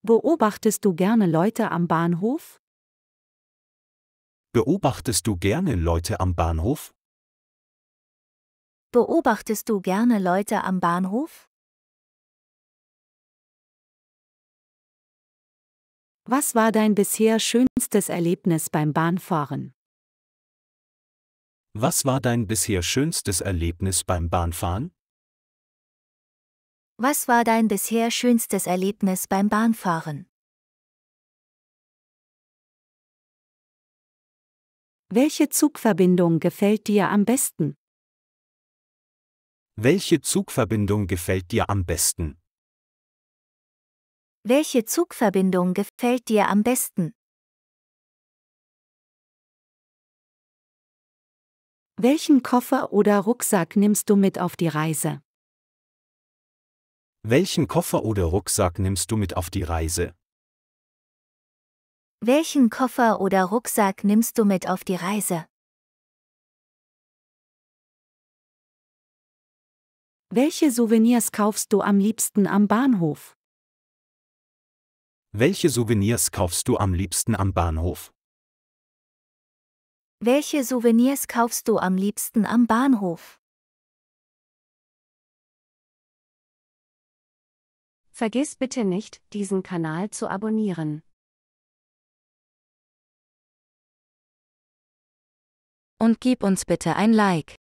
Beobachtest du gerne Leute am Bahnhof? Beobachtest du gerne Leute am Bahnhof? Beobachtest du gerne Leute am Bahnhof? Was war dein bisher schönstes Erlebnis beim Bahnfahren? Was war dein bisher schönstes Erlebnis beim Bahnfahren? Was war dein bisher schönstes Erlebnis beim Bahnfahren? Welche Zugverbindung gefällt dir am besten? Welche Zugverbindung gefällt dir am besten? Welche Zugverbindung gefällt dir am besten? Welchen Koffer oder Rucksack nimmst du mit auf die Reise? Welchen Koffer oder Rucksack nimmst du mit auf die Reise? Welchen Koffer oder Rucksack nimmst du mit auf die Reise? Welche Souvenirs kaufst du am liebsten am Bahnhof? Welche Souvenirs kaufst du am liebsten am Bahnhof? Welche Souvenirs kaufst du am liebsten am Bahnhof? Vergiss bitte nicht, diesen Kanal zu abonnieren. Und gib uns bitte ein Like.